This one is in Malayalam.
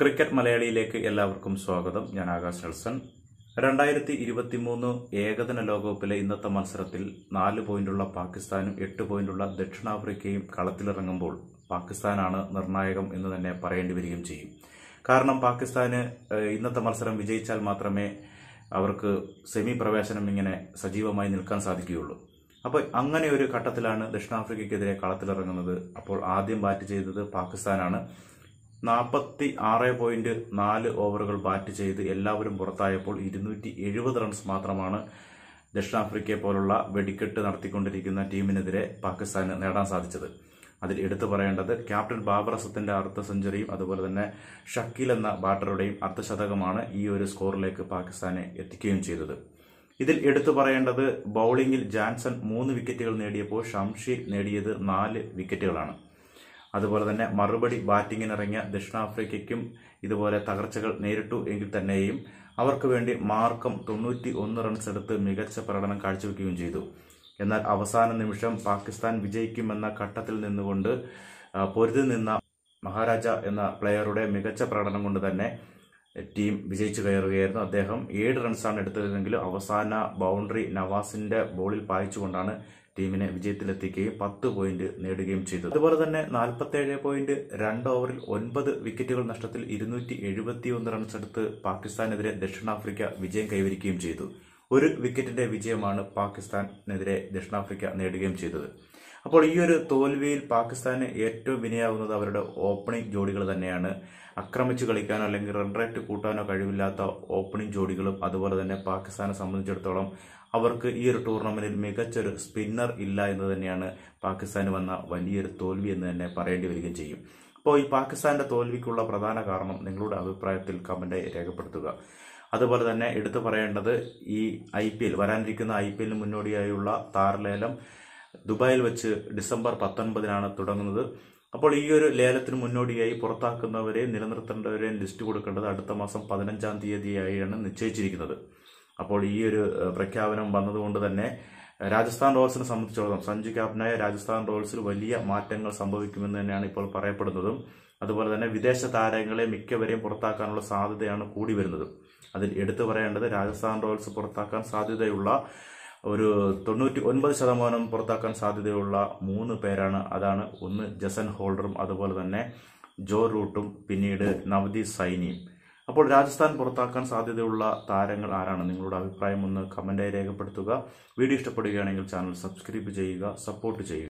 ക്രിക്കറ്റ് മലയാളിയിലേക്ക് എല്ലാവർക്കും സ്വാഗതം ഞാൻ ആകാശ് നെൽസൺ രണ്ടായിരത്തി ഇരുപത്തി മൂന്ന് ഏകദിന ലോകകപ്പിലെ ഇന്നത്തെ മത്സരത്തിൽ നാല് പോയിന്റുള്ള പാകിസ്ഥാനും എട്ട് പോയിന്റുള്ള ദക്ഷിണാഫ്രിക്കയും കളത്തിലിറങ്ങുമ്പോൾ പാകിസ്ഥാനാണ് നിർണായകം എന്ന് തന്നെ പറയേണ്ടി വരികയും ചെയ്യും കാരണം പാകിസ്ഥാന് ഇന്നത്തെ മത്സരം വിജയിച്ചാൽ മാത്രമേ അവർക്ക് സെമി പ്രവേശനം ഇങ്ങനെ സജീവമായി നിൽക്കാൻ സാധിക്കുകയുള്ളൂ അപ്പോൾ അങ്ങനെ ഒരു ഘട്ടത്തിലാണ് ദക്ഷിണാഫ്രിക്കയ്ക്കെതിരെ കളത്തിലിറങ്ങുന്നത് അപ്പോൾ ആദ്യം ബാറ്റ് ചെയ്തത് പാകിസ്ഥാനാണ് നാൽപ്പത്തി ആറ് പോയിന്റ് നാല് ഓവറുകൾ ബാറ്റ് ചെയ്ത് എല്ലാവരും പുറത്തായപ്പോൾ ഇരുന്നൂറ്റി എഴുപത് റൺസ് മാത്രമാണ് ദക്ഷിണാഫ്രിക്കയെ പോലുള്ള വെടിക്കെട്ട് നടത്തിക്കൊണ്ടിരിക്കുന്ന ടീമിനെതിരെ പാകിസ്ഥാന് നേടാൻ സാധിച്ചത് അതിൽ എടുത്തു പറയേണ്ടത് ക്യാപ്റ്റൻ ബാബർ അസത്തിന്റെ അർദ്ധ സെഞ്ചുറിയും അതുപോലെ തന്നെ ഷക്കീൽ എന്ന ബാറ്ററുടെയും അർദ്ധശതകമാണ് ഈ ഒരു സ്കോറിലേക്ക് പാകിസ്ഥാനെ എത്തിക്കുകയും ചെയ്തത് ഇതിൽ എടുത്തു പറയേണ്ടത് ബൌളിംഗിൽ ജാൻസൺ മൂന്ന് വിക്കറ്റുകൾ നേടിയപ്പോൾ ഷംഷി നേടിയത് നാല് വിക്കറ്റുകളാണ് അതുപോലെ തന്നെ മറുപടി ബാറ്റിങ്ങിനിറങ്ങിയ ദക്ഷിണാഫ്രിക്കയ്ക്കും ഇതുപോലെ തകർച്ചകൾ നേരിട്ടു എങ്കിൽ തന്നെയും അവർക്ക് വേണ്ടി മാർക്കം തൊണ്ണൂറ്റി ഒന്ന് റൺസ് എടുത്ത് മികച്ച പ്രകടനം കാഴ്ചവെക്കുകയും ചെയ്തു എന്നാൽ അവസാന നിമിഷം പാകിസ്ഥാൻ വിജയിക്കുമെന്ന ഘട്ടത്തിൽ നിന്നുകൊണ്ട് പൊരുതി നിന്ന മഹാരാജ എന്ന പ്ലെയറുടെ മികച്ച പ്രകടനം കൊണ്ട് തന്നെ ടീം വിജയിച്ചു കയറുകയായിരുന്നു അദ്ദേഹം ഏഴ് റൺസാണ് എടുത്തതെങ്കിലും അവസാന ബൗണ്ടറി നവാസിന്റെ ബോളിൽ പായിച്ചുകൊണ്ടാണ് ടീമിനെ വിജയത്തിലെത്തിക്കുകയും പത്ത് പോയിന്റ് നേടുകയും ചെയ്തു അതുപോലെ തന്നെ നാൽപ്പത്തേഴ് പോയിന്റ് രണ്ട് ഓവറിൽ ഒൻപത് വിക്കറ്റുകൾ നഷ്ടത്തിൽ ഇരുന്നൂറ്റി റൺസ് എടുത്ത് പാകിസ്ഥാനെതിരെ ദക്ഷിണാഫ്രിക്ക വിജയം കൈവരിക്കുകയും ചെയ്തു ഒരു വിക്കറ്റിന്റെ വിജയമാണ് പാകിസ്ഥാനെതിരെ ദക്ഷിണാഫ്രിക്ക നേടുകയും ചെയ്തത് അപ്പോൾ ഈ ഒരു തോൽവിയിൽ പാകിസ്ഥാന് ഏറ്റവും വിനയാവുന്നത് അവരുടെ ഓപ്പണിംഗ് ജോഡികൾ തന്നെയാണ് അക്രമിച്ച് കളിക്കാനോ അല്ലെങ്കിൽ റൺ റേറ്റ് കൂട്ടാനോ കഴിവില്ലാത്ത ഓപ്പണിംഗ് ജോഡികളും അതുപോലെ തന്നെ പാകിസ്ഥാനെ സംബന്ധിച്ചിടത്തോളം അവർക്ക് ഈ ഒരു ടൂർണമെന്റിൽ മികച്ചൊരു സ്പിന്നർ ഇല്ല എന്ന് തന്നെയാണ് പാകിസ്ഥാന് വന്ന വലിയൊരു തോൽവി എന്ന് തന്നെ പറയേണ്ടി വരികയും ചെയ്യും അപ്പോൾ ഈ പാകിസ്ഥാന്റെ തോൽവിക്കുള്ള പ്രധാന കാരണം നിങ്ങളുടെ അഭിപ്രായത്തിൽ കമന്റ് രേഖപ്പെടുത്തുക അതുപോലെ തന്നെ എടുത്തു പറയേണ്ടത് ഈ ഐ പി എൽ വരാനിരിക്കുന്ന ഐ പി എല്ലിന് മുന്നോടിയായുള്ള താരലേലം ദുബായിൽ വെച്ച് ഡിസംബർ പത്തൊൻപതിനാണ് തുടങ്ങുന്നത് അപ്പോൾ ഈ ഒരു ലേലത്തിന് മുന്നോടിയായി പുറത്താക്കുന്നവരെയും നിലനിർത്തേണ്ടവരെയും ലിസ്റ്റ് കൊടുക്കേണ്ടത് അടുത്ത മാസം പതിനഞ്ചാം തീയതിയായാണ് നിശ്ചയിച്ചിരിക്കുന്നത് അപ്പോൾ ഈ ഒരു പ്രഖ്യാപനം വന്നതുകൊണ്ട് തന്നെ രാജസ്ഥാൻ റോയൽസിനെ സംബന്ധിച്ചിടത്തോളം സഞ്ജു ക്യാപ്റ്റനായ രാജസ്ഥാൻ റോയൽസിൽ വലിയ മാറ്റങ്ങൾ സംഭവിക്കുമെന്ന് തന്നെയാണ് ഇപ്പോൾ പറയപ്പെടുന്നതും അതുപോലെ തന്നെ വിദേശ താരങ്ങളെ മിക്കവരെയും പുറത്താക്കാനുള്ള സാധ്യതയാണ് കൂടി വരുന്നത് അതിൽ എടുത്തു പറയേണ്ടത് രാജസ്ഥാൻ റോയൽസ് പുറത്താക്കാൻ സാധ്യതയുള്ള ഒരു തൊണ്ണൂറ്റി ഒൻപത് ശതമാനം പുറത്താക്കാൻ സാധ്യതയുള്ള മൂന്ന് പേരാണ് അതാണ് ഒന്ന് ജസൻ ഹോൾഡറും അതുപോലെ തന്നെ ജോ റൂട്ടും പിന്നീട് നവദി സൈനിയും അപ്പോൾ രാജസ്ഥാൻ പുറത്താക്കാൻ സാധ്യതയുള്ള താരങ്ങൾ ആരാണ് നിങ്ങളുടെ അഭിപ്രായം ഒന്ന് കമൻ്റായി രേഖപ്പെടുത്തുക വീഡിയോ ഇഷ്ടപ്പെടുകയാണെങ്കിൽ ചാനൽ സബ്സ്ക്രൈബ് ചെയ്യുക സപ്പോർട്ട് ചെയ്യുക